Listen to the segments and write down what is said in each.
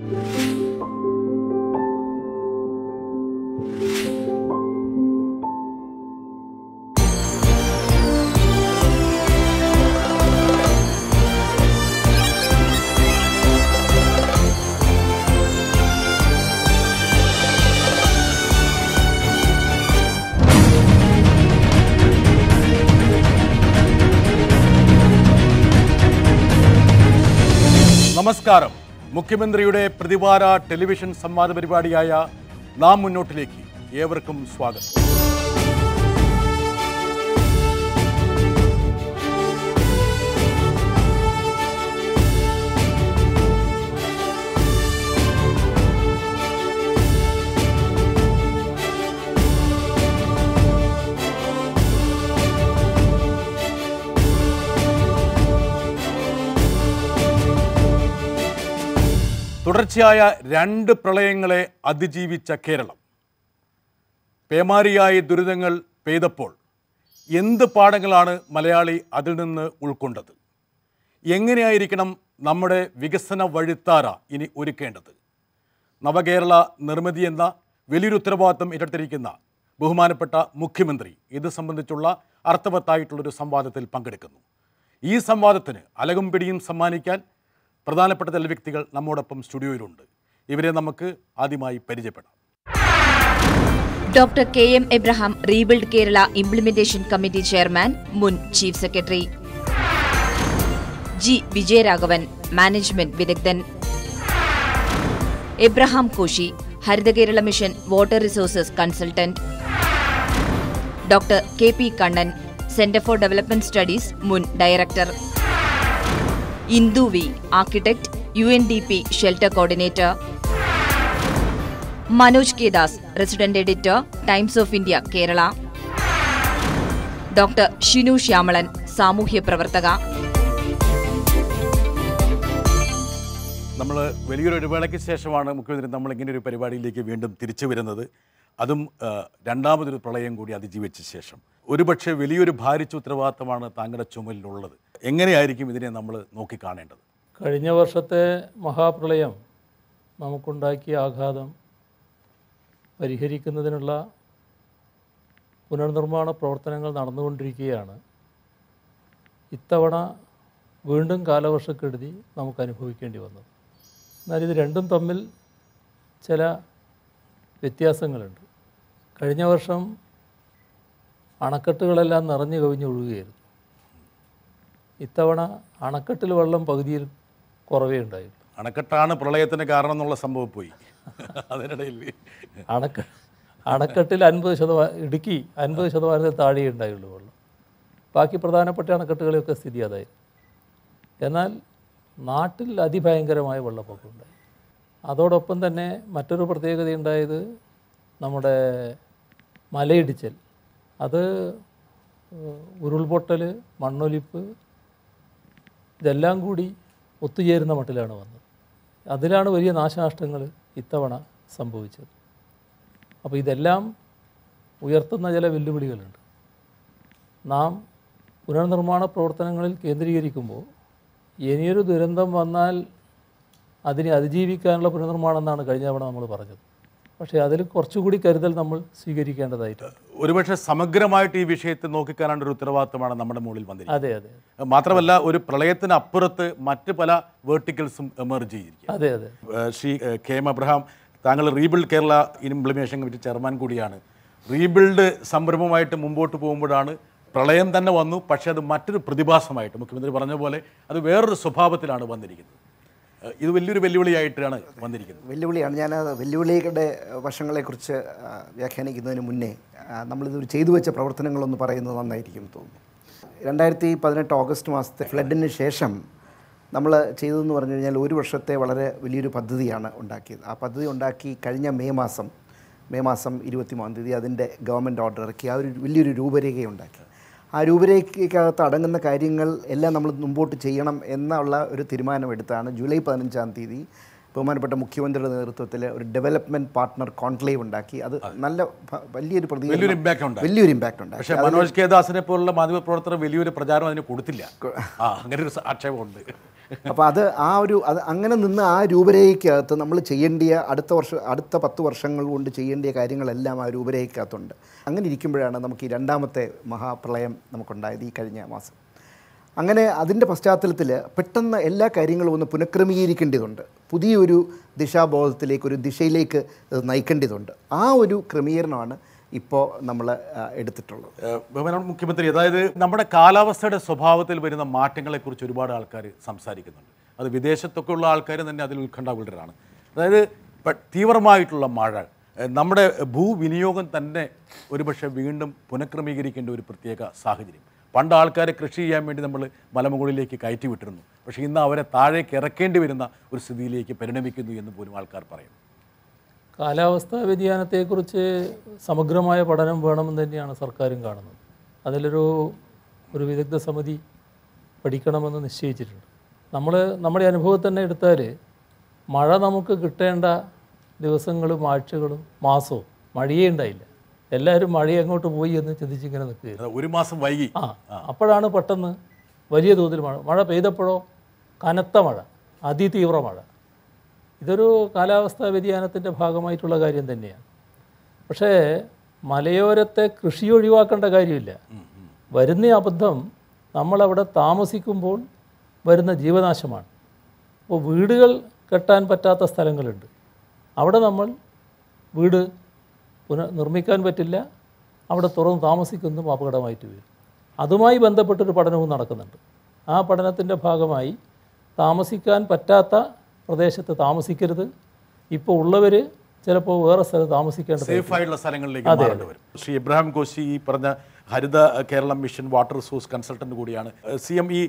Thank you. മുഖ്യമന്ത്രിയുടെ പ്രതിവാര television സംവാദ പരിപാടിയായ നാം മുന്നോട്ടിലേക്ക് ഏവർക്കും സ്വാഗതം തുടർച്ചയായ രണ്ട് പ്രളയങ്ങളെ അതിജീവിച്ച കേരളം പേമാരിയായ ദുരിതങ്ങൾ പെയ്തപ്പോൾ എന്ത് പാഠങ്ങളാണ് മലയാളി അതിൽ നിന്ന് ഉൾക്കൊണ്ടത് എങ്ങനെയായിരിക്കണം നമ്മുടെ വികസന വഴിത്താര ഇനി ഒരുക്കേണ്ടത് നവകേരള നിർമ്മിതി എന്ന വലിയൊരു ഉത്തരവാദിത്വം ഏറ്റെടുത്തിരിക്കുന്ന ബഹുമാനപ്പെട്ട മുഖ്യമന്ത്രി ഇത് സംബന്ധിച്ചുള്ള അർത്ഥവത്തായിട്ടുള്ളൊരു സംവാദത്തിൽ പങ്കെടുക്കുന്നു ഈ സംവാദത്തിന് അലകും പിടിയും സമ്മാനിക്കാൻ പ്രധാനപ്പെട്ട ചില വ്യക്തികൾ നമ്മോടൊപ്പം സ്റ്റുഡിയോയിലുണ്ട് ഇവരെ നമുക്ക് ആദ്യമായി പരിചയപ്പെടാം doctor K M Abraham rebuild Kerala implementation committee chairman മുൻ chief secretary G Vijayaraghavan management വിദഗ്ധൻ Abraham Koshy Harithakerala mission water resources consultant doctor K P Kannan centre for development studies മുൻ director Indu V architect U N D P shelter coordinator Manoj K Das resident editor Times of India Kerala doctor Shinu Shyamalan സാമൂഹ്യ പ്രവർത്തക നമ്മൾ വലിയൊരു ഇടവേളയ്ക്ക് ശേഷമാണ് മുഖ്യമന്ത്രി നമ്മൾ ഇങ്ങനെ ഒരു പരിപാടിയിലേക്ക് വീണ്ടും തിരിച്ചു വരുന്നത് അതും രണ്ടാമതൊരു പ്രളയം കൂടി അതിജീവിച്ച ശേഷം ഒരുപക്ഷെ വലിയൊരു ഭാരിച്ച ഉത്തരവാദിത്തമാണ് താങ്കളുടെ ചുമലിലുള്ളത് എങ്ങനെയായിരിക്കും ഇതിനെ നമ്മൾ നോക്കിക്കാണേണ്ടത് കഴിഞ്ഞ വർഷത്തെ മഹാപ്രളയം നമുക്കുണ്ടാക്കിയ ആഘാതം പരിഹരിക്കുന്നതിനുള്ള പുനർനിർമ്മാണ പ്രവർത്തനങ്ങൾ നടന്നുകൊണ്ടിരിക്കുകയാണ് ഇത്തവണ വീണ്ടും കാലവർഷക്കെടുതി നമുക്ക് അനുഭവിക്കേണ്ടി വന്നത് എന്നാൽ ഇത് രണ്ടും തമ്മിൽ ചില വ്യത്യാസങ്ങളുണ്ട് കഴിഞ്ഞ വർഷം അണക്കെട്ടുകളെല്ലാം നിറഞ്ഞു കവിഞ്ഞൊഴുകുകയായിരുന്നു ഇത്തവണ അണക്കെട്ടിൽ വെള്ളം പകുതിയിൽ കുറവേ ഉണ്ടായുള്ളൂ അണക്കെട്ടാണ് പ്രളയത്തിന് കാരണം എന്നുള്ള സംഭവം പോയി അതിനിടയിൽ അണക്ക അണക്കെട്ടിൽ അൻപത് ശതമാനം ഇടുക്കി അൻപത് ശതമാനത്തിൽ താഴെ ഉണ്ടായുള്ളൂ വെള്ളം ബാക്കി പ്രധാനപ്പെട്ട അണക്കെട്ടുകളെയൊക്കെ സ്ഥിതി അതായി എന്നാൽ നാട്ടിൽ അതിഭയങ്കരമായ വെള്ളപ്പൊക്കം ഉണ്ടായി അതോടൊപ്പം തന്നെ മറ്റൊരു ഉണ്ടായത് നമ്മുടെ മലയിടിച്ചൽ അത് ഉരുൾപൊട്ടൽ മണ്ണൊലിപ്പ് ഇതെല്ലാം കൂടി ഒത്തുചേരുന്ന മട്ടിലാണ് വന്നത് അതിലാണ് വലിയ നാശനഷ്ടങ്ങൾ ഇത്തവണ സംഭവിച്ചത് അപ്പോൾ ഇതെല്ലാം ഉയർത്തുന്ന ചില വെല്ലുവിളികളുണ്ട് നാം പുനർനിർമ്മാണ പ്രവർത്തനങ്ങളിൽ കേന്ദ്രീകരിക്കുമ്പോൾ ഇനിയൊരു ദുരന്തം വന്നാൽ അതിനെ അതിജീവിക്കാനുള്ള പുനർനിർമ്മാണം എന്നാണ് കഴിഞ്ഞ തവണ നമ്മൾ പറഞ്ഞത് പക്ഷേ അതിൽ കുറച്ചുകൂടി കരുതൽ നമ്മൾ സ്വീകരിക്കേണ്ടതായിട്ടുണ്ട് ഒരുപക്ഷെ സമഗ്രമായിട്ട് ഈ വിഷയത്തെ നോക്കിക്കാനുള്ള ഒരു ഉത്തരവാദിത്തമാണ് നമ്മുടെ മുകളിൽ വന്നിരിക്കുന്നത് അതെ അതെ മാത്രമല്ല ഒരു പ്രളയത്തിന് അപ്പുറത്ത് മറ്റ് പല വേർട്ടിക്കൽസും എമർജ് ചെയ്തിരിക്കും അതെ അതെ ശ്രീ കെ എം അബ്രഹാം താങ്കൾ rebuild Kerala implementation committee chairman കൂടിയാണ് റീബിൽഡ് സംരംഭമായിട്ട് മുമ്പോട്ട് പോകുമ്പോഴാണ് പ്രളയം തന്നെ വന്നു പക്ഷേ അത് മറ്റൊരു പ്രതിഭാസമായിട്ട് മുഖ്യമന്ത്രി പറഞ്ഞ പോലെ അത് വേറൊരു സ്വഭാവത്തിലാണ് വന്നിരിക്കുന്നത് ഇത് വലിയൊരു വെല്ലുവിളിയായിട്ടാണ് വന്നിരിക്കുന്നത് വെല്ലുവിളിയാണ് ഞാൻ വെല്ലുവിളികളുടെ വശങ്ങളെക്കുറിച്ച് വ്യാഖ്യാനിക്കുന്നതിന് മുന്നേ നമ്മളിതൊരു ചെയ്തു വെച്ച പ്രവർത്തനങ്ങളൊന്ന് പറയുന്നത് നന്നായിരിക്കും തോന്നുന്നു രണ്ടായിരത്തി പതിനെട്ട് ഓഗസ്റ്റ് മാസത്തെ ഫ്ലഡിന് ശേഷം നമ്മൾ ചെയ്തതെന്ന് പറഞ്ഞു കഴിഞ്ഞാൽ ഒരു വർഷത്തെ വളരെ വലിയൊരു പദ്ധതിയാണ് ഉണ്ടാക്കിയത് ആ പദ്ധതി ഉണ്ടാക്കി കഴിഞ്ഞ മെയ് മാസം മെയ് മാസം ഇരുപത്തി മൂന്നാം തീയതി അതിൻ്റെ ഗവൺമെൻറ് ഓർഡർ ഇറക്കി ആ ഒരു വലിയൊരു രൂപരേഖയുണ്ടാക്കി ആ രൂപരേഖയ്ക്കകത്ത് അടങ്ങുന്ന കാര്യങ്ങൾ എല്ലാം നമ്മൾ മുമ്പോട്ട് ചെയ്യണം എന്നുള്ള ഒരു തീരുമാനമെടുത്താണ് ജൂലൈ പതിനഞ്ചാം തീയതി ബഹുമാനപ്പെട്ട മുഖ്യമന്ത്രിയുടെ നേതൃത്വത്തിൽ ഒരു ഡെവലപ്മെന്റ് പാർട്ണർ കോൺക്ലേവ് ഉണ്ടാക്കി അത് നല്ല വലിയൊരു പ്രതി വലിയൊരു ഇമ്പാക്ട് ഉണ്ട് വലിയൊരു ഇമ്പാക്ട് ഉണ്ട് പക്ഷേ മനോജ് കെ ദാസിനെ പോലുള്ള പ്രവർത്തകർ വലിയൊരു പ്രചാരം അതിന് കൊടുത്തില്ല അങ്ങനെ ഒരു ആക്ഷേപമുണ്ട് അപ്പോൾ അത് ആ ഒരു അത് അങ്ങനെ നിന്ന് ആ രൂപരേഖയ്ക്കകത്ത് നമ്മൾ ചെയ്യേണ്ടിയ അടുത്ത വർഷം അടുത്ത പത്ത് വർഷങ്ങൾ കൊണ്ട് ചെയ്യേണ്ടിയ കാര്യങ്ങളെല്ലാം ആ രൂപരേഖയ്ക്കകത്തുണ്ട് അങ്ങനെ ഇരിക്കുമ്പോഴാണ് നമുക്ക് ഈ രണ്ടാമത്തെ മഹാപ്രളയം നമുക്കുണ്ടായത് ഈ കഴിഞ്ഞ മാസം അങ്ങനെ അതിൻ്റെ പശ്ചാത്തലത്തിൽ പെട്ടെന്ന് എല്ലാ കാര്യങ്ങളും ഒന്ന് പുനഃക്രമീകരിക്കേണ്ടതുണ്ട് പുതിയൊരു ദിശാബോധത്തിലേക്ക് ഒരു ദിശയിലേക്ക് നയിക്കേണ്ടതുണ്ട് ആ ഒരു ക്രമീകരണമാണ് ഇപ്പോൾ നമ്മൾ എടുത്തിട്ടുള്ളത് ബഹുമാനപ്പെട്ട മുഖ്യമന്ത്രി അതായത് നമ്മുടെ കാലാവസ്ഥയുടെ സ്വഭാവത്തിൽ വരുന്ന മാറ്റങ്ങളെക്കുറിച്ച് ഒരുപാട് ആൾക്കാർ സംസാരിക്കുന്നുണ്ട് അത് വിദേശത്തൊക്കെ ഉള്ള ആൾക്കാർ തന്നെ അതിൽ ഉത്കണ്ഠാകുലരാണ് അതായത് തീവ്രമായിട്ടുള്ള മഴ നമ്മുടെ ഭൂവിനിയോഗം തന്നെ ഒരുപക്ഷെ വീണ്ടും പുനഃക്രമീകരിക്കേണ്ട ഒരു പ്രത്യേക സാഹചര്യം പണ്ട് ആൾക്കാരെ കൃഷി ചെയ്യാൻ വേണ്ടി നമ്മൾ മലമുകളിലേക്ക് കയറ്റി വിട്ടിരുന്നു പക്ഷേ ഇന്ന് അവരെ താഴേക്ക് ഇറക്കേണ്ടി വരുന്ന ഒരു സ്ഥിതിയിലേക്ക് പരിണമിക്കുന്നു എന്ന് പോലും ആൾക്കാർ പറയുന്നു കാലാവസ്ഥാ വ്യതിയാനത്തെക്കുറിച്ച് സമഗ്രമായ പഠനം വേണമെന്ന് തന്നെയാണ് സർക്കാരും കാണുന്നത് അതിലൊരു ഒരു വിദഗ്ധ സമിതി പഠിക്കണമെന്ന് നിശ്ചയിച്ചിട്ടുണ്ട് നമ്മൾ നമ്മുടെ അനുഭവത്തിൽ തന്നെ എടുത്താൽ മഴ നമുക്ക് കിട്ടേണ്ട ദിവസങ്ങളും ആഴ്ചകളും മാസവും മഴയേ ഉണ്ടായില്ല എല്ലാവരും മഴ എങ്ങോട്ട് പോയി എന്ന് ചിന്തിച്ചിങ്ങനെ നിൽക്കുക ഒരു മാസം വൈകി ആ അപ്പോഴാണ് പെട്ടെന്ന് വലിയ തോതിൽ മഴ മഴ പെയ്തപ്പോഴോ കനത്ത മഴ അതിതീവ്ര മഴ ഇതൊരു കാലാവസ്ഥാ വ്യതിയാനത്തിൻ്റെ ഭാഗമായിട്ടുള്ള കാര്യം തന്നെയാണ് പക്ഷേ മലയോരത്തെ കൃഷി ഒഴിവാക്കേണ്ട കാര്യമില്ല വരുന്ന അബദ്ധം നമ്മളവിടെ താമസിക്കുമ്പോൾ വരുന്ന ജീവനാശമാണ് അപ്പോൾ വീടുകൾ കെട്ടാൻ പറ്റാത്ത സ്ഥലങ്ങളുണ്ട് അവിടെ നമ്മൾ വീട് പുനർനിർമ്മിക്കാൻ പറ്റില്ല അവിടെ തുറന്ന് താമസിക്കുന്നതും അപകടമായിട്ട് വരും അതുമായി ബന്ധപ്പെട്ടൊരു പഠനവും നടക്കുന്നുണ്ട് ആ പഠനത്തിൻ്റെ ഭാഗമായി താമസിക്കാൻ പറ്റാത്ത പ്രദേശത്ത് താമസിക്കരുത് ഇപ്പോൾ ഉള്ളവർ ചിലപ്പോൾ വേറെ സ്ഥലത്ത് താമസിക്കേണ്ടത് സേഫ് ആയിട്ടുള്ള സ്ഥലങ്ങളിലേക്ക് വരും ശ്രീ ഇബ്രാഹിം കോശി ഈ പറഞ്ഞ Haritha Keralam mission water resource consultant കൂടിയാണ് സി എം ഈ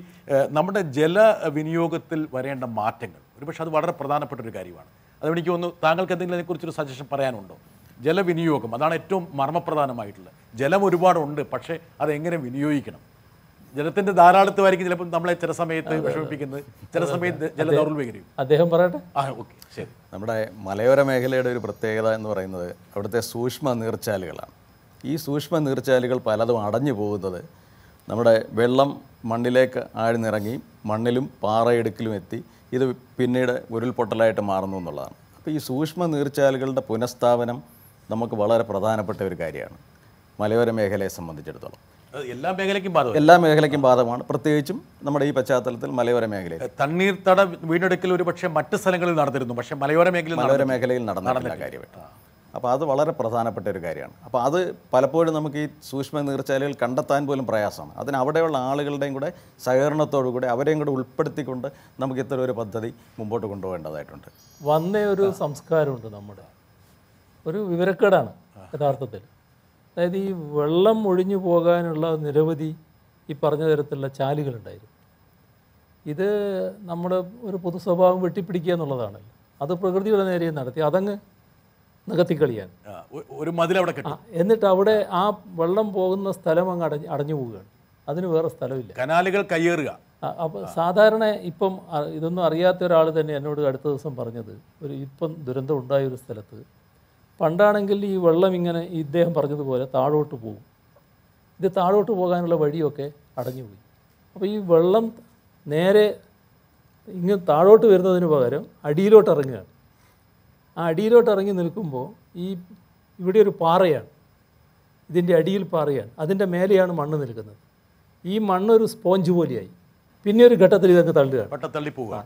നമ്മുടെ ജലവിനിയോഗത്തിൽ വരേണ്ട മാറ്റങ്ങൾ ഒരുപക്ഷെ അത് വളരെ പ്രധാനപ്പെട്ട ഒരു കാര്യമാണ് അതുകൊണ്ട് എനിക്ക് താങ്കൾക്ക് എന്തെങ്കിലും അതിനെക്കുറിച്ചൊരു സജഷൻ പറയാനുണ്ടോ ജലവിനിയോഗം അതാണ് ഏറ്റവും മർമ്മപ്രധാനമായിട്ടുള്ളത് ജലം ഒരുപാടുണ്ട് പക്ഷേ അതെങ്ങനെ വിനിയോഗിക്കണം ജലത്തിന്റെ ധാരാളത്തുമായിരിക്കും ചിലപ്പോൾ നമ്മളെ ചില സമയത്ത് വിഷമിപ്പിക്കുന്നത് ചില സമയത്ത് ജലദൗർലഭ്യം അദ്ദേഹം പറയട്ടെ ആ ഓക്കെ ശരി നമ്മുടെ മലയോര മേഖലയുടെ ഒരു പ്രത്യേകത എന്ന് പറയുന്നത് അവിടുത്തെ സൂക്ഷ്മ നീർച്ചാലുകളാണ് ഈ സൂക്ഷ്മ നീർച്ചാലുകൾ പലതും അടഞ്ഞു പോകുന്നത് നമ്മുടെ വെള്ളം മണ്ണിലേക്ക് ആഴ്ന്നിറങ്ങി മണ്ണിലും പാറയിടുക്കിലും എത്തി ഇത് പിന്നീട് ഉരുൾപൊട്ടലായിട്ട് മാറുന്നു എന്നുള്ളതാണ് അപ്പോൾ ഈ സൂക്ഷ്മ നീർച്ചാലുകളുടെ പുനഃസ്ഥാപനം നമുക്ക് വളരെ പ്രധാനപ്പെട്ട ഒരു കാര്യമാണ് മലയോര മേഖലയെ സംബന്ധിച്ചിടത്തോളം എല്ലാ മേഖലയ്ക്കും ബാധകം എല്ലാ മേഖലയ്ക്കും ബാധകമാണ് പ്രത്യേകിച്ചും നമ്മുടെ ഈ പശ്ചാത്തലത്തിൽ മലയോര മേഖലയിൽ തണ്ണീർത്തട വീണ്ടെടുക്കൽ ഒരു പക്ഷേ മറ്റ് സ്ഥലങ്ങളിൽ നടന്നിരുന്നു പക്ഷേ മലയോര മേഖല മലയോര മേഖലയിൽ നടന്നിട്ടില്ല കാര്യമായിട്ട് അപ്പോൾ അത് വളരെ പ്രധാനപ്പെട്ട ഒരു കാര്യമാണ് അപ്പോൾ അത് പലപ്പോഴും നമുക്ക് ഈ സൂക്ഷ്മ നീർച്ചാലുകൾ കണ്ടെത്താൻ പോലും പ്രയാസമാണ് അതിന് അവിടെയുള്ള ആളുകളുടെയും കൂടെ സഹകരണത്തോടു കൂടെ അവരെയും കൂടെ ഉൾപ്പെടുത്തിക്കൊണ്ട് നമുക്ക് ഇത്തരം ഒരു പദ്ധതി മുമ്പോട്ട് കൊണ്ടുപോകേണ്ടതായിട്ടുണ്ട് വന്ന ഒരു സംസ്കാരമുണ്ട് നമ്മുടെ ഒരു വിവരക്കേടാണ് യഥാർത്ഥത്തിൽ അതായത് ഈ വെള്ളം ഒഴിഞ്ഞു പോകാനുള്ള നിരവധി ഈ പറഞ്ഞ തരത്തിലുള്ള ചാലുകളുണ്ടായിരുന്നു ഇത് നമ്മുടെ ഒരു പൊതു സ്വഭാവം വെട്ടിപ്പിടിക്കുക എന്നുള്ളതാണല്ലോ അത് പ്രകൃതിയുടെ നേരെയും നടത്തി അതങ്ങ് നികത്തിക്കളിയാൻ ഒരു മതിലവിടെ എന്നിട്ട് അവിടെ ആ വെള്ളം പോകുന്ന സ്ഥലം അങ്ങ് അടഞ്ഞ് അടഞ്ഞു പോവുകയാണ് അതിന് വേറെ സ്ഥലമില്ല കനാലുകൾ കയ്യേറുക അപ്പോൾ സാധാരണ ഇപ്പം ഇതൊന്നും അറിയാത്ത ഒരാൾ തന്നെ എന്നോട് അടുത്ത ദിവസം പറഞ്ഞത് ഒരു ഇപ്പം ദുരന്തം ഉണ്ടായ ഒരു സ്ഥലത്ത് പണ്ടാണെങ്കിൽ ഈ വെള്ളം ഇങ്ങനെ ഇദ്ദേഹം പറഞ്ഞതുപോലെ താഴോട്ട് പോകും ഇത് താഴോട്ട് പോകാനുള്ള വഴിയൊക്കെ അടഞ്ഞുപോയി അപ്പോൾ ഈ വെള്ളം നേരെ ഇങ്ങ് താഴോട്ട് വരുന്നതിന് പകരം അടിയിലോട്ട് ഇറങ്ങുകയാണ് ആ അടിയിലോട്ട് ഇറങ്ങി നിൽക്കുമ്പോൾ ഈ ഇവിടെ ഒരു പാറയാണ് ഇതിൻ്റെ അടിയിൽ പാറയാണ് അതിൻ്റെ മേലെയാണ് മണ്ണ് നിൽക്കുന്നത് ഈ മണ്ണൊരു സ്പോഞ്ച് പോലെയായി പിന്നെ ഒരു ഘട്ടത്തിൽ ഇതങ്ങ് തള്ളുകയാണ് തള്ളി പോവുക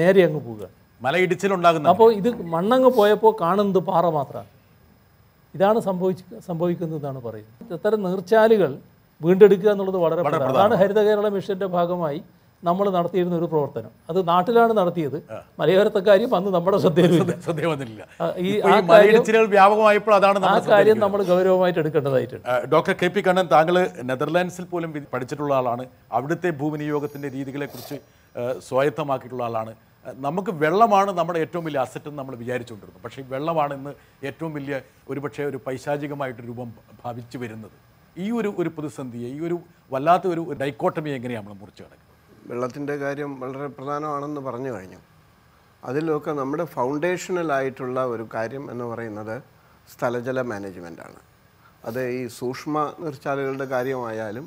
നേരെ അങ്ങ് പോവുക മലയിടിച്ചിലുണ്ടാകുന്ന അപ്പോൾ ഇത് മണ്ണങ്ങ് പോയപ്പോൾ കാണുന്നത് പാറ മാത്രമാണ് ഇതാണ് സംഭവിച്ച് സംഭവിക്കുന്നതെന്നാണ് പറയുന്നത് ഇത്തരം നീർച്ചാലുകൾ വീണ്ടെടുക്കുക എന്നുള്ളത് വളരെ അതാണ് ഹരിത കേരള മിഷന്റെ ഭാഗമായി നമ്മൾ നടത്തിയിരുന്ന ഒരു പ്രവർത്തനം അത് നാട്ടിലാണ് നടത്തിയത് മലയോരത്തെ കാര്യം അന്ന് നമ്മുടെ ശ്രദ്ധയിൽ ഈ ആ കാര്യം വ്യാപകമായപ്പോൾ അതാണ് ആ കാര്യം നമ്മൾ ഗൗരവമായിട്ട് എടുക്കേണ്ടതായിട്ടുണ്ട് ഡോക്ടർ കെ പി കണ്ണൻ താങ്കൾ നെതർലാൻഡ്സിൽ പോലും പഠിച്ചിട്ടുള്ള ആളാണ് അവിടുത്തെ രീതികളെ രീതികളെക്കുറിച്ച് സ്വായത്തമാക്കിയിട്ടുള്ള ആളാണ് നമുക്ക് വെള്ളമാണ് നമ്മുടെ ഏറ്റവും വലിയ അസറ്റ് എന്ന് നമ്മൾ വിചാരിച്ചുകൊണ്ടിരുന്നു പക്ഷേ വെള്ളമാണ് ഇന്ന് ഏറ്റവും വലിയ ഒരുപക്ഷെ ഒരു പൈശാചികമായിട്ട് രൂപം ഭാവിച്ചു വരുന്നത് ഈ ഒരു ഒരു പ്രതിസന്ധിയെ ഈ ഒരു വല്ലാത്ത ഒരു ഡൈക്കോട്ടമി എങ്ങനെയാണ് നമ്മൾ മുറിച്ച് കിടക്കുന്നത് വെള്ളത്തിൻ്റെ കാര്യം വളരെ പ്രധാനമാണെന്ന് പറഞ്ഞു കഴിഞ്ഞു അതിലൊക്കെ നമ്മുടെ ഫൗണ്ടേഷണലായിട്ടുള്ള ഒരു കാര്യം എന്ന് പറയുന്നത് സ്ഥലജല മാനേജ്മെൻറ്റാണ് അത് ഈ സൂക്ഷ്മ നിർച്ചാലുകളുടെ കാര്യമായാലും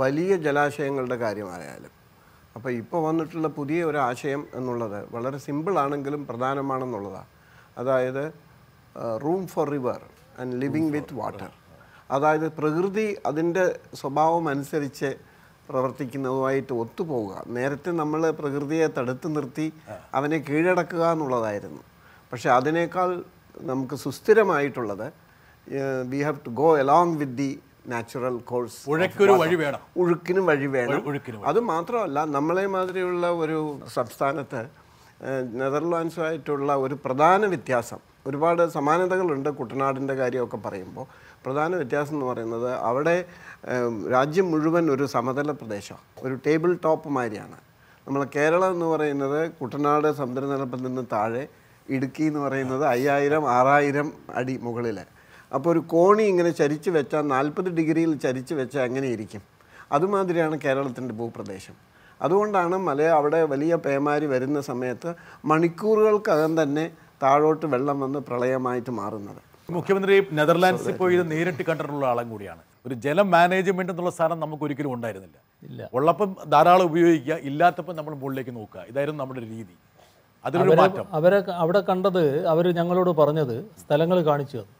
വലിയ ജലാശയങ്ങളുടെ കാര്യമായാലും അപ്പോൾ ഇപ്പോൾ വന്നിട്ടുള്ള പുതിയ ഒരു ആശയം എന്നുള്ളത് വളരെ സിമ്പിൾ ആണെങ്കിലും പ്രധാനമാണെന്നുള്ളതാണ് അതായത് room for river and living with water അതായത് പ്രകൃതി അതിൻ്റെ സ്വഭാവം അനുസരിച്ച് പ്രവർത്തിക്കുന്നതുമായിട്ട് ഒത്തുപോവുക നേരത്തെ നമ്മൾ പ്രകൃതിയെ തടുത്തു നിർത്തി അവനെ കീഴടക്കുക എന്നുള്ളതായിരുന്നു പക്ഷെ അതിനേക്കാൾ നമുക്ക് സുസ്ഥിരമായിട്ടുള്ളത് we have to go along with the natural course ഒഴുക്കിനും വഴി വേണം അത് മാത്രമല്ല നമ്മളെ മാതിരിയുള്ള ഒരു സംസ്ഥാനത്ത് നെതർലാൻഡ്സുമായിട്ടുള്ള ഒരു പ്രധാന വ്യത്യാസം ഒരുപാട് സമാനതകളുണ്ട് കുട്ടനാടിൻ്റെ കാര്യമൊക്കെ പറയുമ്പോൾ പ്രധാന വ്യത്യാസം എന്ന് പറയുന്നത് അവിടെ രാജ്യം മുഴുവൻ ഒരു സമതല പ്രദേശമാണ് ഒരു ടേബിൾ ടോപ്പ് മാതിരിയാണ് നമ്മൾ കേരളം എന്ന് പറയുന്നത് കുട്ടനാട് സമുദ്രനിരപ്പിൽ നിന്ന് താഴെ ഇടുക്കി എന്ന് പറയുന്നത് അയ്യായിരം ആറായിരം അടി മുകളിൽ അപ്പോൾ ഒരു കോണി ഇങ്ങനെ ചരിച്ചു വെച്ചാൽ നാൽപ്പത് ഡിഗ്രിയിൽ ചരിച്ചു വെച്ചാൽ അങ്ങനെ ഇരിക്കും അതുമാതിരിയാണ് കേരളത്തിൻ്റെ ഭൂപ്രദേശം അതുകൊണ്ടാണ് മല അവിടെ വലിയ പേമാരി വരുന്ന സമയത്ത് മണിക്കൂറുകൾക്കകം തന്നെ താഴോട്ട് വെള്ളം വന്ന് പ്രളയമായിട്ട് മാറുന്നത് മുഖ്യമന്ത്രി നെതർലാൻഡ്സിൽ പോയി നേരിട്ട് കണ്ടിട്ടുള്ള ആളും കൂടിയാണ് ഒരു ജലം മാനേജ്മെന്റ് എന്നുള്ള സ്ഥാനം നമുക്ക് ഒരിക്കലും ഉണ്ടായിരുന്നില്ല ഇല്ല ഉള്ളപ്പം ധാരാളം ഉപയോഗിക്കുക ഇല്ലാത്തപ്പം നമ്മൾ മുകളിലേക്ക് നോക്കുക ഇതായിരുന്നു നമ്മുടെ രീതി അതിലൊരു മാറ്റം അവരെ അവിടെ കണ്ടത് അവർ ഞങ്ങളോട് പറഞ്ഞത് സ്ഥലങ്ങൾ കാണിച്ചു തന്നു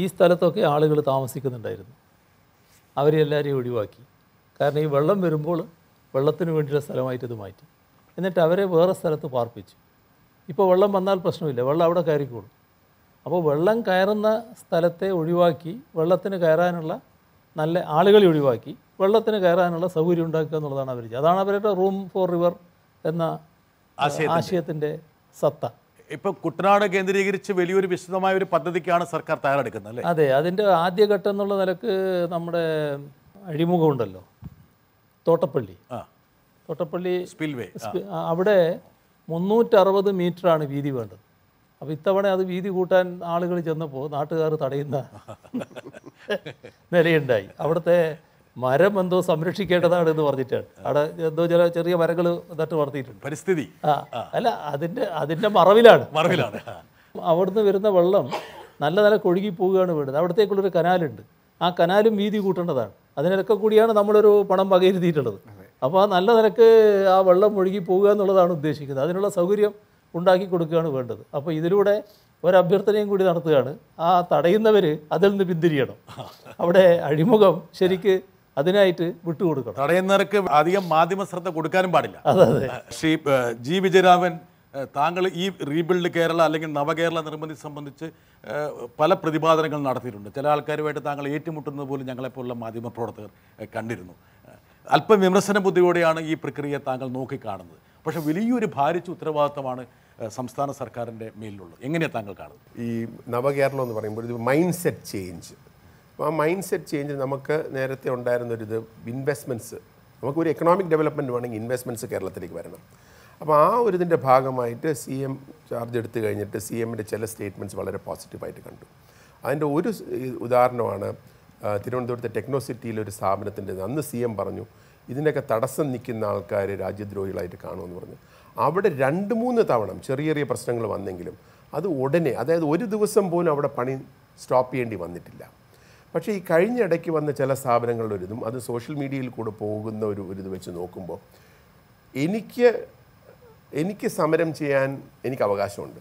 ഈ സ്ഥലത്തൊക്കെ ആളുകൾ താമസിക്കുന്നുണ്ടായിരുന്നു അവരെ എല്ലാവരെയും ഒഴിവാക്കി കാരണം ഈ വെള്ളം വരുമ്പോൾ വെള്ളത്തിന് വേണ്ടിയുള്ള സ്ഥലമായിട്ട് ഇത് മാറ്റി എന്നിട്ട് അവരെ വേറെ സ്ഥലത്ത് പാർപ്പിച്ചു ഇപ്പോൾ വെള്ളം വന്നാൽ പ്രശ്നമില്ല വെള്ളം അവിടെ കയറിക്കോളും അപ്പോൾ വെള്ളം കയറുന്ന സ്ഥലത്തെ ഒഴിവാക്കി വെള്ളത്തിന് കയറാനുള്ള നല്ല ആളുകളെ ഒഴിവാക്കി വെള്ളത്തിന് കയറാനുള്ള സൗകര്യം ഉണ്ടാക്കുക എന്നുള്ളതാണ് അവർ അതാണ് അവരുടെ റൂം ഫോർ റിവർ എന്ന ആശയത്തിൻ്റെ സത്ത ഇപ്പൊ കുട്ടനാട് കേന്ദ്രീകരിച്ച് വലിയൊരു വിശദമായ ഒരു പദ്ധതിക്കാണ് സർക്കാർ തയ്യാറെടുക്കുന്നത് അല്ലേ അതെ അതിൻ്റെ ആദ്യഘട്ടം എന്നുള്ള നിലക്ക് നമ്മുടെ അഴിമുഖമുണ്ടല്ലോ തോട്ടപ്പള്ളി തോട്ടപ്പള്ളി സ്പിൽവേ അവിടെ മുന്നൂറ്ററുപത് മീറ്ററാണ് വീതി വേണ്ടത് അപ്പോൾ ഇത്തവണ അത് വീതി കൂട്ടാൻ ആളുകൾ ചെന്നപ്പോൾ നാട്ടുകാർ തടയുന്ന നിലയുണ്ടായി അവിടുത്തെ മരം എന്തോ സംരക്ഷിക്കേണ്ടതാണ് എന്ന് പറഞ്ഞിട്ടാണ് അവിടെ എന്തോ ചില ചെറിയ മരങ്ങൾ നട്ട് വളർത്തിയിട്ടുണ്ട് പരിസ്ഥിതി ആ അല്ല അതിൻ്റെ അതിൻ്റെ മറവിലാണ് മറവിലാണ് അവിടുന്ന് വരുന്ന വെള്ളം നല്ല നല്ല കൊഴുകി പോവുകയാണ് വേണ്ടത് അവിടത്തേക്കുള്ളൊരു കനാലുണ്ട് ആ കനാലും വീതി കൂട്ടേണ്ടതാണ് അതിനൊക്കെ കൂടിയാണ് നമ്മളൊരു പണം പകരുത്തിയിട്ടുള്ളത് അപ്പോൾ ആ നല്ല നിലക്ക് ആ വെള്ളം ഒഴുകി പോവുക എന്നുള്ളതാണ് ഉദ്ദേശിക്കുന്നത് അതിനുള്ള സൗകര്യം ഉണ്ടാക്കി കൊടുക്കുകയാണ് വേണ്ടത് അപ്പോൾ ഇതിലൂടെ ഒരു അഭ്യർത്ഥനയും കൂടി നടത്തുകയാണ് ആ തടയുന്നവർ അതിൽ നിന്ന് പിന്തിരിയണം അവിടെ അഴിമുഖം ശരിക്ക് അതിനായിട്ട് വിട്ടുകൊടുക്കണം തടയുന്നവർക്ക് അധികം മാധ്യമ ശ്രദ്ധ കൊടുക്കാനും പാടില്ല ശ്രീ ജി വിജയരാമൻ താങ്കൾ ഈ റീബിൽഡ് കേരള അല്ലെങ്കിൽ നവകേരള നിർമ്മിതി സംബന്ധിച്ച് പല പ്രതിപാദനങ്ങൾ നടത്തിയിട്ടുണ്ട് ചില ആൾക്കാരുമായിട്ട് താങ്കൾ ഏറ്റുമുട്ടുന്നത് പോലും ഞങ്ങളെപ്പോലുള്ള മാധ്യമ പ്രവർത്തകർ കണ്ടിരുന്നു അല്പം വിമർശന ബുദ്ധിയോടെയാണ് ഈ പ്രക്രിയ താങ്കൾ നോക്കിക്കാണുന്നത് പക്ഷേ വലിയൊരു ഭാരിച്ച ഉത്തരവാദിത്തമാണ് സംസ്ഥാന സർക്കാരിൻ്റെ മേലിലുള്ളത് എങ്ങനെയാണ് താങ്കൾ കാണുന്നത് ഈ നവകേരളം എന്ന് പറയുമ്പോൾ ഇത് മൈൻഡ് സെറ്റ് ചേഞ്ച് അപ്പോൾ ആ മൈൻഡ് സെറ്റ് ചേഞ്ച് നമുക്ക് നേരത്തെ ഉണ്ടായിരുന്നൊരിത് ഇൻവെസ്റ്റ്മെൻറ്റ്സ് നമുക്കൊരു എക്കണോമിക് ഡെവലപ്മെൻറ്റ് വേണമെങ്കിൽ ഇൻവെസ്റ്റ്മെൻറ്റ്സ് കേരളത്തിലേക്ക് വരണം അപ്പോൾ ആ ഒരു ഇതിൻ്റെ ഭാഗമായിട്ട് സി എം ചാർജ് എടുത്തു കഴിഞ്ഞിട്ട് സി എമ്മിൻ്റെ ചില സ്റ്റേറ്റ്മെൻറ്റ്സ് വളരെ പോസിറ്റീവായിട്ട് കണ്ടു അതിൻ്റെ ഒരു ഉദാഹരണമാണ് തിരുവനന്തപുരത്തെ ടെക്നോസിറ്റിയിലെ ഒരു സ്ഥാപനത്തിൻ്റെ അന്ന് സി എം പറഞ്ഞു ഇതിനൊക്കെ തടസ്സം നിൽക്കുന്ന ആൾക്കാർ രാജ്യദ്രോഹികളായിട്ട് കാണുമെന്ന് പറഞ്ഞു അവിടെ രണ്ട് മൂന്ന് തവണ ചെറിയ ചെറിയ പ്രശ്നങ്ങൾ വന്നെങ്കിലും അത് ഉടനെ അതായത് ഒരു ദിവസം പോലും അവിടെ പണി സ്റ്റോപ്പ് ചെയ്യേണ്ടി വന്നിട്ടില്ല പക്ഷേ ഈ കഴിഞ്ഞ ഇടയ്ക്ക് വന്ന ചില സ്ഥാപനങ്ങളുടെ ഒരു അത് സോഷ്യൽ മീഡിയയിൽ കൂടെ പോകുന്ന ഒരു ഒരു ഇത് വെച്ച് നോക്കുമ്പോൾ എനിക്ക് എനിക്ക് സമരം ചെയ്യാൻ എനിക്ക് അവകാശമുണ്ട്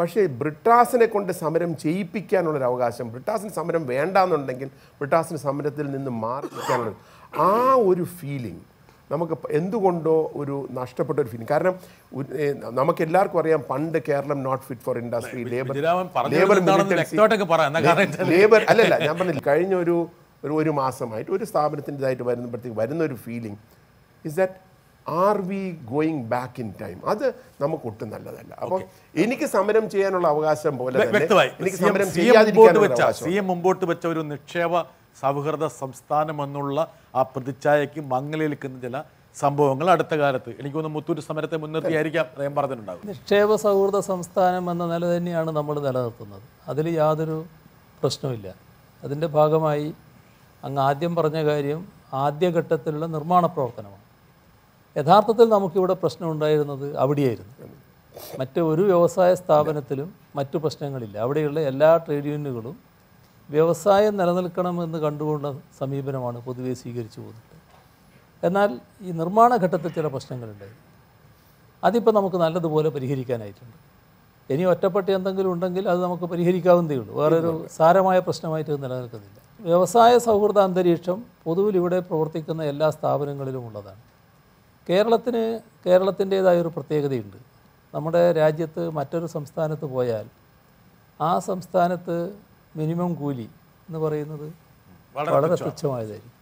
പക്ഷേ ബ്രിട്ടാസിനെ കൊണ്ട് സമരം ചെയ്യിപ്പിക്കാനുള്ളൊരു അവകാശം ബ്രിട്ടാസിന് സമരം വേണ്ടാന്നുണ്ടെങ്കിൽ ബ്രിട്ടാസിന് സമരത്തിൽ നിന്ന് മാറി ആ ഒരു ഫീലിംഗ് നമുക്ക് എന്തുകൊണ്ടോ ഒരു നഷ്ടപ്പെട്ട ഒരു ഫീലിംഗ് കാരണം നമുക്ക് എല്ലാവർക്കും അറിയാം പണ്ട് Keralam not fit for industry labour labour labour അല്ലല്ല ഞാൻ പറഞ്ഞില്ല കഴിഞ്ഞ ഒരു ഒരു മാസമായിട്ട് ഒരു ഇതായിട്ട് വരുമ്പോഴത്തേക്ക് വരുന്ന ഒരു feeling is that are we going back in time അത് നമുക്ക് ഒട്ടും നല്ലതല്ല അപ്പോൾ എനിക്ക് സമരം ചെയ്യാനുള്ള അവകാശം പോലെ എനിക്ക് സമരം ചെയ്യാതിരിക്കാൻ മുമ്പോട്ട് വെച്ച ഒരു നിക്ഷേപ സൗഹൃദ സംസ്ഥാനമെന്നുള്ള ആ പ്രതിച്ഛായയ്ക്ക് മങ്ങലേൽക്കുന്ന ചില സംഭവങ്ങൾ അടുത്ത കാലത്ത് എനിക്ക് തോന്നുന്നു മുത്തൂറ്റ് സമരത്തെ മുൻനിർത്തിയായിരിക്കാം അദ്ദേഹം പറഞ്ഞിട്ടുണ്ടാകും നിക്ഷേപ സൗഹൃദ സംസ്ഥാനം എന്ന നില തന്നെയാണ് നമ്മൾ നിലനിർത്തുന്നത് അതിൽ യാതൊരു പ്രശ്നവുമില്ല അതിൻ്റെ ഭാഗമായി അങ്ങ് ആദ്യം പറഞ്ഞ കാര്യം ആദ്യഘട്ടത്തിലുള്ള നിർമ്മാണ പ്രവർത്തനമാണ് യഥാർത്ഥത്തിൽ നമുക്കിവിടെ പ്രശ്നം ഉണ്ടായിരുന്നത് അവിടെയായിരുന്നു മറ്റ് ഒരു വ്യവസായ സ്ഥാപനത്തിലും മറ്റു പ്രശ്നങ്ങളില്ല അവിടെയുള്ള എല്ലാ ട്രേഡ് യൂണിയനുകളും വ്യവസായം നിലനിൽക്കണമെന്ന് കണ്ടുകൊണ്ട സമീപനമാണ് പൊതുവെ സ്വീകരിച്ചു പോകുന്നത് എന്നാൽ ഈ നിർമ്മാണ ഘട്ടത്തിൽ ചില പ്രശ്നങ്ങളുണ്ടായി അതിപ്പോൾ നമുക്ക് നല്ലതുപോലെ പരിഹരിക്കാനായിട്ടുണ്ട് ഇനി ഒറ്റപ്പെട്ട എന്തെങ്കിലും ഉണ്ടെങ്കിൽ അത് നമുക്ക് പരിഹരിക്കാവുന്നതേ ഉള്ളൂ വേറൊരു സാരമായ പ്രശ്നമായിട്ട് നിലനിൽക്കുന്നില്ല വ്യവസായ സൗഹൃദ അന്തരീക്ഷം പൊതുവിൽ ഇവിടെ പ്രവർത്തിക്കുന്ന എല്ലാ സ്ഥാപനങ്ങളിലും ഉള്ളതാണ് കേരളത്തിന് കേരളത്തിൻ്റേതായൊരു പ്രത്യേകതയുണ്ട് നമ്മുടെ രാജ്യത്ത് മറ്റൊരു സംസ്ഥാനത്ത് പോയാൽ ആ സംസ്ഥാനത്ത് മിനിമം കൂലി എന്ന് പറയുന്നത് വളരെ തുച്ഛമായതായിരിക്കും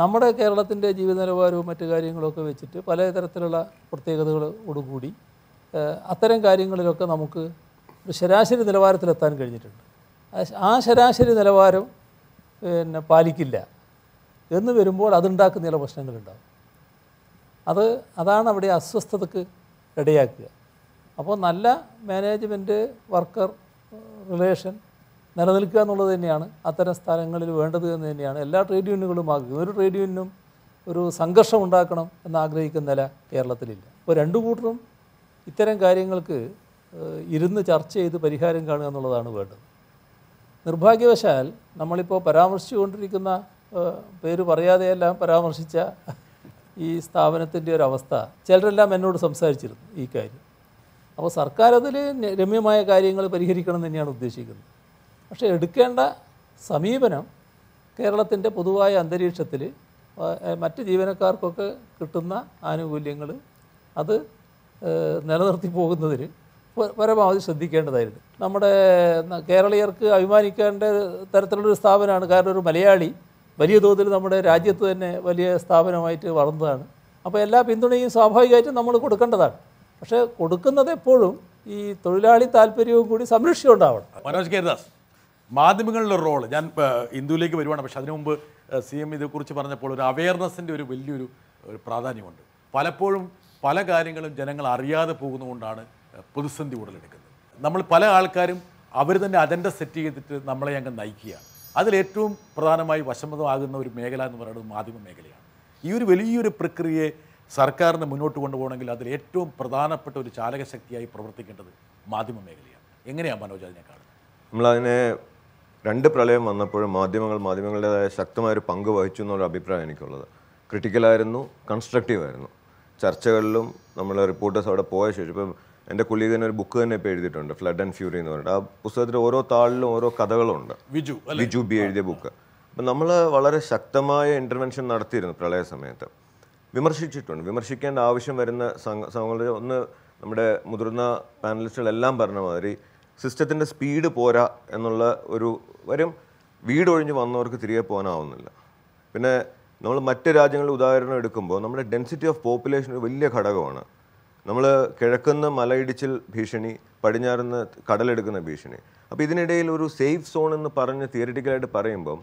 നമ്മുടെ കേരളത്തിൻ്റെ ജീവിത നിലവാരവും മറ്റു കാര്യങ്ങളൊക്കെ വെച്ചിട്ട് പലതരത്തിലുള്ള പ്രത്യേകതകളോടുകൂടി അത്തരം കാര്യങ്ങളിലൊക്കെ നമുക്ക് ഒരു ശരാശരി നിലവാരത്തിലെത്താൻ കഴിഞ്ഞിട്ടുണ്ട് ആ ശരാശരി നിലവാരം പിന്നെ പാലിക്കില്ല എന്ന് വരുമ്പോൾ അതുണ്ടാക്കുന്ന ചില പ്രശ്നങ്ങളുണ്ടാവും അത് അതാണ് അവിടെ അസ്വസ്ഥതക്ക് ഇടയാക്കുക അപ്പോൾ നല്ല മാനേജ്മെൻറ്റ് വർക്കർ റിലേഷൻ നിലനിൽക്കുക എന്നുള്ളത് തന്നെയാണ് അത്തരം സ്ഥലങ്ങളിൽ വേണ്ടത് എന്ന് തന്നെയാണ് എല്ലാ ട്രേഡ് യൂണിയനുകളും ആഗ്രഹിക്കുന്നത് ഒരു ട്രേഡ് യൂണിയനും ഒരു സംഘർഷം ഉണ്ടാക്കണം എന്നാഗ്രഹിക്കുന്ന നില കേരളത്തിലില്ല അപ്പോൾ രണ്ടു കൂട്ടരും ഇത്തരം കാര്യങ്ങൾക്ക് ഇരുന്ന് ചർച്ച ചെയ്ത് പരിഹാരം കാണുക എന്നുള്ളതാണ് വേണ്ടത് നിർഭാഗ്യവശാൽ നമ്മളിപ്പോൾ പരാമർശിച്ചുകൊണ്ടിരിക്കുന്ന പേര് പറയാതെയെല്ലാം പരാമർശിച്ച ഈ സ്ഥാപനത്തിൻ്റെ ഒരു അവസ്ഥ ചിലരെല്ലാം എന്നോട് സംസാരിച്ചിരുന്നു ഈ കാര്യം അപ്പോൾ സർക്കാർ അതിൽ രമ്യമായ കാര്യങ്ങൾ പരിഹരിക്കണം തന്നെയാണ് ഉദ്ദേശിക്കുന്നത് പക്ഷേ എടുക്കേണ്ട സമീപനം കേരളത്തിൻ്റെ പൊതുവായ അന്തരീക്ഷത്തിൽ മറ്റ് ജീവനക്കാർക്കൊക്കെ കിട്ടുന്ന ആനുകൂല്യങ്ങൾ അത് നിലനിർത്തി പോകുന്നതിന് പരമാവധി ശ്രദ്ധിക്കേണ്ടതായിരുന്നു നമ്മുടെ കേരളീയർക്ക് അഭിമാനിക്കേണ്ട തരത്തിലുള്ളൊരു സ്ഥാപനമാണ് കാരണം ഒരു മലയാളി വലിയ തോതിൽ നമ്മുടെ രാജ്യത്ത് തന്നെ വലിയ സ്ഥാപനമായിട്ട് വളർന്നതാണ് അപ്പോൾ എല്ലാ പിന്തുണയും സ്വാഭാവികമായിട്ടും നമ്മൾ കൊടുക്കേണ്ടതാണ് പക്ഷേ കൊടുക്കുന്നത് എപ്പോഴും ഈ തൊഴിലാളി താല്പര്യവും കൂടി സംരക്ഷിച്ചുകൊണ്ടാവണം മനോജ് കേരദാസ് മാധ്യമങ്ങളുടെ റോൾ ഞാൻ ഇന്ദുവിലേക്ക് വരുവാണ് പക്ഷെ അതിനു മുമ്പ് സി എം ഇതേക്കുറിച്ച് പറഞ്ഞപ്പോൾ ഒരു അവയർനെസ്സിൻ്റെ ഒരു വലിയൊരു പ്രാധാന്യമുണ്ട് പലപ്പോഴും പല കാര്യങ്ങളും ജനങ്ങൾ അറിയാതെ പോകുന്നതുകൊണ്ടാണ് പ്രതിസന്ധി ഉടലെടുക്കുന്നത് നമ്മൾ പല ആൾക്കാരും അവർ തന്നെ അജണ്ട സെറ്റ് ചെയ്തിട്ട് നമ്മളെ അങ്ങ് നയിക്കുക അതിൽ ഏറ്റവും പ്രധാനമായി വശമതമാകുന്ന ഒരു മേഖല എന്ന് പറയുന്നത് മാധ്യമ മേഖലയാണ് ഈ ഒരു വലിയൊരു പ്രക്രിയയെ സർക്കാരിന് മുന്നോട്ട് കൊണ്ടുപോകണമെങ്കിൽ അതിൽ ഏറ്റവും പ്രധാനപ്പെട്ട ഒരു ചാലകശക്തിയായി പ്രവർത്തിക്കേണ്ടത് മാധ്യമ മേഖലയാണ് എങ്ങനെയാണ് മനോജ് അതിനെ കാണുന്നത് നമ്മളതിനെ രണ്ട് പ്രളയം വന്നപ്പോഴും മാധ്യമങ്ങൾ മാധ്യമങ്ങളുടേതായ ശക്തമായൊരു പങ്ക് വഹിച്ചു എന്നുള്ള അഭിപ്രായം എനിക്കുള്ളത് ക്രിട്ടിക്കലായിരുന്നു കൺസ്ട്രക്റ്റീവായിരുന്നു ചർച്ചകളിലും നമ്മൾ റിപ്പോർട്ടേഴ്സ് അവിടെ പോയ ശേഷം ഇപ്പം എൻ്റെ കുളി തന്നെ ഒരു ബുക്ക് തന്നെ ഇപ്പോൾ എഴുതിയിട്ടുണ്ട് ഫ്ലഡ് ആൻഡ് ഫ്യൂറി എന്ന് പറഞ്ഞിട്ട് ആ പുസ്തകത്തിൽ ഓരോ താളിലും ഓരോ കഥകളുണ്ട് വിജു വിജു ബി എഴുതിയ ബുക്ക് അപ്പം നമ്മൾ വളരെ ശക്തമായ ഇൻ്റർവെൻഷൻ നടത്തിയിരുന്നു പ്രളയ സമയത്ത് വിമർശിച്ചിട്ടുണ്ട് വിമർശിക്കേണ്ട ആവശ്യം വരുന്ന സംഘ ഒന്ന് നമ്മുടെ മുതിർന്ന പാനലിസ്റ്റുകളെല്ലാം പറഞ്ഞ മാതിരി സിസ്റ്റത്തിൻ്റെ സ്പീഡ് പോരാ എന്നുള്ള ഒരു വരും വീടൊഴിഞ്ഞ് വന്നവർക്ക് തിരികെ പോകാനാവുന്നില്ല പിന്നെ നമ്മൾ മറ്റ് രാജ്യങ്ങളിൽ ഉദാഹരണം എടുക്കുമ്പോൾ നമ്മുടെ ഡെൻസിറ്റി ഓഫ് പോപ്പുലേഷൻ ഒരു വലിയ ഘടകമാണ് നമ്മൾ കിഴക്കുന്ന മലയിടിച്ചിൽ ഭീഷണി പടിഞ്ഞാറുന്ന കടലെടുക്കുന്ന ഭീഷണി അപ്പോൾ ഇതിനിടയിൽ ഒരു സേഫ് സോൺ എന്ന് പറഞ്ഞ് തിയറിറ്റിക്കലായിട്ട് പറയുമ്പം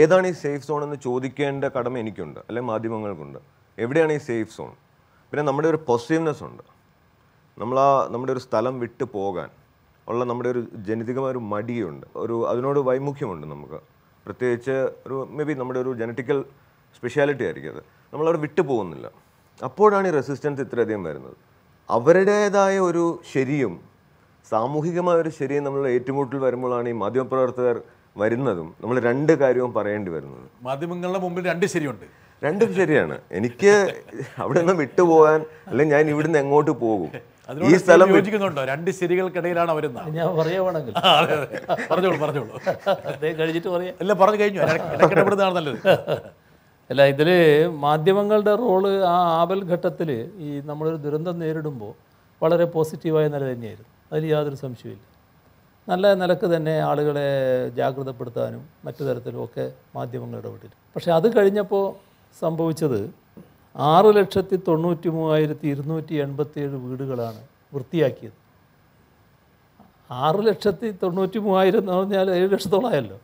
ഏതാണ് ഈ സേഫ് സോൺ എന്ന് ചോദിക്കേണ്ട കടമ എനിക്കുണ്ട് അല്ലെ മാധ്യമങ്ങൾക്കുണ്ട് എവിടെയാണ് ഈ സേഫ് സോൺ പിന്നെ നമ്മുടെ ഒരു പോസിറ്റീവ്നെസ് ഉണ്ട് നമ്മൾ ആ നമ്മുടെ ഒരു സ്ഥലം വിട്ടു പോകാൻ ഉള്ള നമ്മുടെ ഒരു ജനിതകമായ ഒരു മടിയുണ്ട് ഒരു അതിനോട് വൈമുഖ്യമുണ്ട് നമുക്ക് പ്രത്യേകിച്ച് ഒരു മേ ബി നമ്മുടെ ഒരു ജനറ്റിക്കൽ സ്പെഷ്യാലിറ്റി ആയിരിക്കും അത് നമ്മളവിടെ വിട്ടു പോകുന്നില്ല അപ്പോഴാണ് ഈ റെസിസ്റ്റൻസ് ഇത്രയധികം വരുന്നത് അവരുടേതായ ഒരു ശരിയും സാമൂഹികമായ ഒരു ശരിയും നമ്മൾ ഏറ്റുമുട്ടൽ വരുമ്പോഴാണ് ഈ മാധ്യമപ്രവർത്തകർ വരുന്നതും നമ്മൾ രണ്ട് കാര്യവും പറയേണ്ടി വരുന്നത് മാധ്യമങ്ങളുടെ മുമ്പിൽ രണ്ട് ശരിയുണ്ട് രണ്ടും ശരിയാണ് എനിക്ക് അവിടെ നിന്ന് വിട്ടുപോകാൻ അല്ലെങ്കിൽ ഞാൻ ഇവിടുന്ന് എങ്ങോട്ട് പോകും ഈ സ്ഥലം യോജിക്കുന്നുണ്ടോ രണ്ട് ശരികൾക്കിടയിലാണ് അവരുന്ന ഞാൻ പറയുവാണെങ്കിൽ പറഞ്ഞോളൂ പറഞ്ഞോളൂ അദ്ദേഹം കഴിച്ചിട്ട് പറയാം അല്ല പറഞ്ഞു കഴിഞ്ഞു നല്ലത് അല്ല ഇതിൽ മാധ്യമങ്ങളുടെ റോള് ആ ആവൽ ഘട്ടത്തിൽ ഈ നമ്മളൊരു ദുരന്തം നേരിടുമ്പോൾ വളരെ പോസിറ്റീവായ നില തന്നെയായിരുന്നു അതിൽ യാതൊരു സംശയമില്ല നല്ല നിലക്ക് തന്നെ ആളുകളെ ജാഗ്രതപ്പെടുത്താനും മറ്റു തരത്തിലും ഒക്കെ മാധ്യമങ്ങൾ ഇടപെട്ടില്ല പക്ഷേ അത് കഴിഞ്ഞപ്പോൾ സംഭവിച്ചത് ആറ് ലക്ഷത്തി തൊണ്ണൂറ്റി മൂവായിരത്തി ഇരുന്നൂറ്റി എൺപത്തിയേഴ് വീടുകളാണ് വൃത്തിയാക്കിയത് ആറ് ലക്ഷത്തി തൊണ്ണൂറ്റി മൂവായിരം എന്ന് പറഞ്ഞാൽ ഏഴ് ലക്ഷത്തോളമായല്ലോ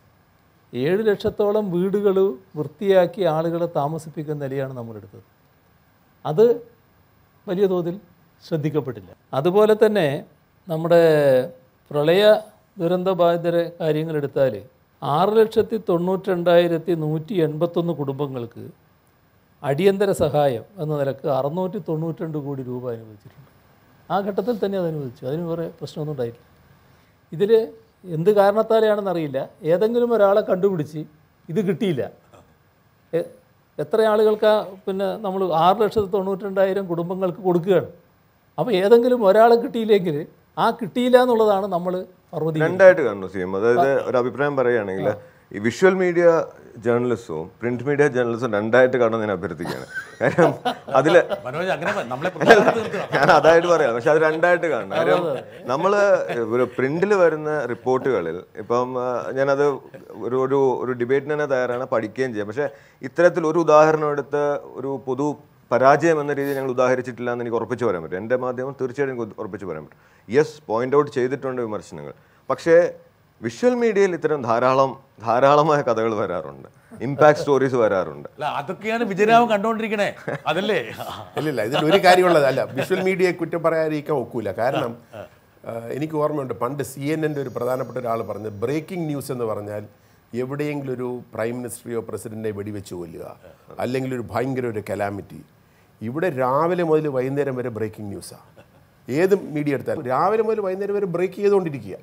ഏഴ് ലക്ഷത്തോളം വീടുകൾ വൃത്തിയാക്കി ആളുകളെ താമസിപ്പിക്കുന്ന നിലയാണ് നമ്മളെടുത്തത് അത് വലിയ തോതിൽ ശ്രദ്ധിക്കപ്പെട്ടില്ല അതുപോലെ തന്നെ നമ്മുടെ പ്രളയ ദുരന്ത ബാധിതരെ കാര്യങ്ങളെടുത്താൽ ആറ് ലക്ഷത്തി തൊണ്ണൂറ്റി രണ്ടായിരത്തി നൂറ്റി എൺപത്തൊന്ന് കുടുംബങ്ങൾക്ക് അടിയന്തര സഹായം എന്ന നിലക്ക് അറുന്നൂറ്റി തൊണ്ണൂറ്റി കോടി രൂപ അനുവദിച്ചിട്ടുണ്ട് ആ ഘട്ടത്തിൽ തന്നെ അത് അനുവദിച്ചു അതിന് വേറെ പ്രശ്നമൊന്നും ഉണ്ടായിട്ടില്ല ഇതിൽ എന്ത് കാരണത്താലെയാണെന്നറിയില്ല ഏതെങ്കിലും ഒരാളെ കണ്ടുപിടിച്ച് ഇത് കിട്ടിയില്ല എത്ര ആളുകൾക്ക് പിന്നെ നമ്മൾ ആറ് ലക്ഷത്തി തൊണ്ണൂറ്റിരണ്ടായിരം കുടുംബങ്ങൾക്ക് കൊടുക്കുകയാണ് അപ്പോൾ ഏതെങ്കിലും ഒരാളെ കിട്ടിയില്ലെങ്കിൽ ആ കിട്ടിയില്ല എന്നുള്ളതാണ് നമ്മൾ പർവ്വതി രണ്ടായിട്ട് കാണുന്നു സി എം അതായത് ഒരു അഭിപ്രായം പറയുകയാണെങ്കിൽ ഈ വിഷ്വൽ മീഡിയ ജേർണലിസ്റ്റും പ്രിന്റ് മീഡിയ ജേർണലിസ്റ്റും രണ്ടായിട്ട് കാണാൻ ഞാൻ അഭ്യർത്ഥിക്കുകയാണ് കാരണം അതില് ഞാൻ അതായിട്ട് പറയാം പക്ഷെ അത് രണ്ടായിട്ട് കാണണം കാര്യം നമ്മള് ഒരു പ്രിന്റിൽ വരുന്ന റിപ്പോർട്ടുകളിൽ ഇപ്പം ഞാനത് ഒരു ഒരു ഒരു ഡിബേറ്റിന് തന്നെ തയ്യാറാണ് പഠിക്കുകയും ചെയ്യാം പക്ഷെ ഇത്തരത്തിൽ ഒരു ഉദാഹരണം എടുത്ത് ഒരു പൊതു പരാജയം എന്ന രീതിയിൽ ഞങ്ങൾ ഉദാഹരിച്ചിട്ടില്ല എന്ന് എനിക്ക് ഉറപ്പിച്ച് പറയാൻ പറ്റും എൻ്റെ മാധ്യമം തീർച്ചയായിട്ടും എനിക്ക് ഉറപ്പിച്ച് പറയാൻ പറ്റും യെസ് പോയിന്റ് ഔട്ട് ചെയ്തിട്ടുണ്ട് വിമർശനങ്ങൾ പക്ഷേ വിഷ്വൽ മീഡിയയിൽ ഇത്തരം ധാരാളം ധാരാളമായ കഥകൾ വരാറുണ്ട് ഇമ്പാക്ട് സ്റ്റോറീസ് വരാറുണ്ട് അതൊക്കെയാണ് വിജയരാമൻ കണ്ടുകൊണ്ടിരിക്കണേ അതല്ലേ അല്ലല്ല ഇതിൽ ഒരു കാര്യമുള്ളതല്ല വിഷ്വൽ മീഡിയയെ കുറ്റം പറയാതിരിക്കാൻ ഒക്കൂല കാരണം എനിക്ക് ഓർമ്മയുണ്ട് പണ്ട് സി എൻ എൻ്റെ ഒരു പ്രധാനപ്പെട്ട ഒരാൾ പറഞ്ഞത് ബ്രേക്കിംഗ് ന്യൂസ് എന്ന് പറഞ്ഞാൽ എവിടെയെങ്കിലും ഒരു പ്രൈം മിനിസ്റ്ററിയോ പ്രസിഡൻറ്റിനെ വെടിവെച്ച് കൊല്ലുക അല്ലെങ്കിൽ ഒരു ഭയങ്കര ഒരു കലാമിറ്റി ഇവിടെ രാവിലെ മുതൽ വൈകുന്നേരം വരെ ബ്രേക്കിംഗ് ന്യൂസാണ് ഏത് മീഡിയ എടുത്താലും രാവിലെ മുതൽ വൈകുന്നേരം വരെ ബ്രേക്ക് ചെയ്തുകൊണ്ടിരിക്കുക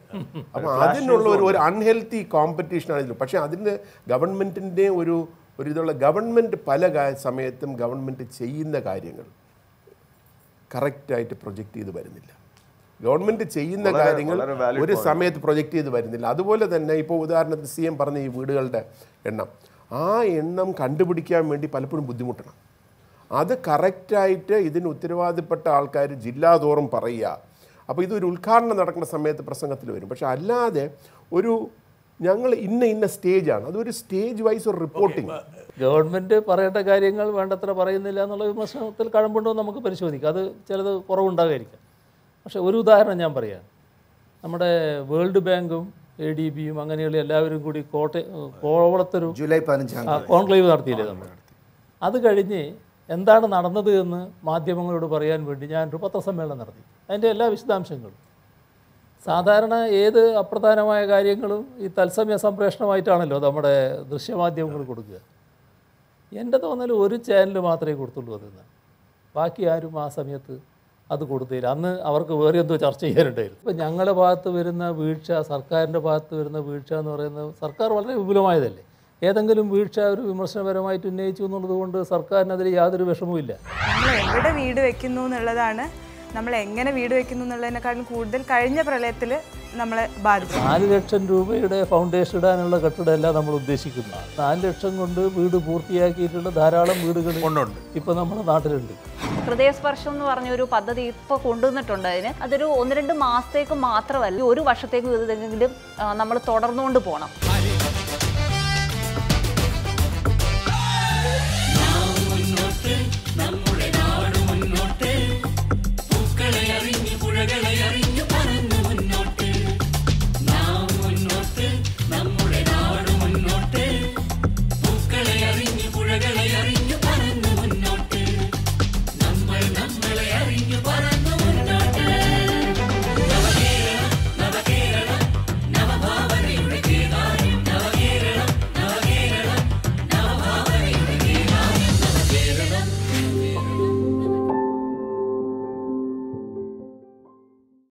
അപ്പോൾ അതിനുള്ള ഒരു ഒരു അൺഹെൽത്തി കോമ്പറ്റീഷൻ ആണെങ്കിലും പക്ഷേ അതിന് ഗവൺമെൻറ്റിൻ്റെ ഒരു ഒരു ഇതുള്ള ഗവൺമെൻറ് പല സമയത്തും ഗവൺമെൻറ് ചെയ്യുന്ന കാര്യങ്ങൾ കറക്റ്റായിട്ട് പ്രൊജക്റ്റ് ചെയ്ത് വരുന്നില്ല ഗവൺമെൻറ് ചെയ്യുന്ന കാര്യങ്ങൾ ഒരു സമയത്ത് പ്രൊജക്റ്റ് ചെയ്ത് വരുന്നില്ല അതുപോലെ തന്നെ ഇപ്പോൾ ഉദാഹരണത്തിന് സി എം പറഞ്ഞ ഈ വീടുകളുടെ എണ്ണം ആ എണ്ണം കണ്ടുപിടിക്കാൻ വേണ്ടി പലപ്പോഴും ബുദ്ധിമുട്ടാണ് അത് കറക്റ്റായിട്ട് ഇതിന് ഉത്തരവാദിപ്പെട്ട ആൾക്കാർ ജില്ലാതോറും പറയുക അപ്പോൾ ഇതൊരു ഉദ്ഘാടനം നടക്കുന്ന സമയത്ത് പ്രസംഗത്തിൽ വരും പക്ഷെ അല്ലാതെ ഒരു ഞങ്ങൾ ഇന്ന ഇന്ന സ്റ്റേജാണ് അതൊരു സ്റ്റേജ് വൈസ് ഒരു റിപ്പോർട്ടിംഗ് ഗവൺമെൻറ് പറയേണ്ട കാര്യങ്ങൾ വേണ്ടത്ര പറയുന്നില്ല എന്നുള്ള വിമർശനത്തിൽ കഴമ്പുണ്ടോ നമുക്ക് പരിശോധിക്കാം അത് ചിലത് കുറവുണ്ടാകാതിരിക്കാം പക്ഷേ ഒരു ഉദാഹരണം ഞാൻ പറയാം നമ്മുടെ വേൾഡ് ബാങ്കും എ ഡി ബിയും അങ്ങനെയുള്ള എല്ലാവരും കൂടി കോട്ടയം കോവളത്തൊരു ജൂലൈ പതിനഞ്ചാം കോൺക്ലേവ് നടത്തിയില്ലേ നമ്മൾ അത് കഴിഞ്ഞ് എന്താണ് നടന്നത് എന്ന് മാധ്യമങ്ങളോട് പറയാൻ വേണ്ടി ഞാനൊരു പത്രസമ്മേളനം നടത്തി അതിൻ്റെ എല്ലാ വിശദാംശങ്ങളും സാധാരണ ഏത് അപ്രധാനമായ കാര്യങ്ങളും ഈ തത്സമയ സംപ്രേഷണമായിട്ടാണല്ലോ നമ്മുടെ ദൃശ്യമാധ്യമങ്ങൾ കൊടുക്കുക എൻ്റെ തോന്നൽ ഒരു ചാനൽ മാത്രമേ കൊടുത്തുള്ളൂ അതിന്ന് ബാക്കി ആരും ആ സമയത്ത് അത് കൊടുത്തില്ല അന്ന് അവർക്ക് വേറെ എന്തോ ചർച്ച ചെയ്യാനുണ്ടായിരുന്നു ഇപ്പം ഞങ്ങളുടെ ഭാഗത്ത് വരുന്ന വീഴ്ച സർക്കാരിൻ്റെ ഭാഗത്ത് വരുന്ന വീഴ്ച എന്ന് പറയുന്നത് സർക്കാർ വളരെ വിപുലമായതല്ലേ ഏതെങ്കിലും വീഴ്ച ഒരു വിമർശനപരമായിട്ട് ഉന്നയിച്ചു എന്നുള്ളത് കൊണ്ട് സർക്കാരിനെതിരെ യാതൊരു വിഷമവും നമ്മൾ എവിടെ വീട് വെക്കുന്നു എന്നുള്ളതാണ് നമ്മൾ എങ്ങനെ വീട് വെക്കുന്നു എന്നുള്ളതിനെക്കാളും കൂടുതൽ കഴിഞ്ഞ പ്രളയത്തിൽ നമ്മളെ ബാധിച്ചു നാല് ലക്ഷം രൂപയുടെ ഫൗണ്ടേഷൻ ഇടാനുള്ള കെട്ടിടമല്ല നമ്മൾ ഉദ്ദേശിക്കുന്നത് നാല് ലക്ഷം കൊണ്ട് വീട് പൂർത്തിയാക്കിയിട്ടുള്ള ധാരാളം വീടുകൾ കൊണ്ടുണ്ട് ഇപ്പൊ നമ്മുടെ നാട്ടിലുണ്ട് ഹൃദയസ്പർശം എന്ന് പറഞ്ഞ ഒരു പദ്ധതി ഇപ്പോൾ കൊണ്ടുവന്നിട്ടുണ്ട് അതിന് അതൊരു ഒന്ന് രണ്ട് മാസത്തേക്ക് മാത്രമല്ല ഒരു വർഷത്തേക്ക് ഇതെങ്കിലും നമ്മൾ തുടർന്നുകൊണ്ട് പോകണം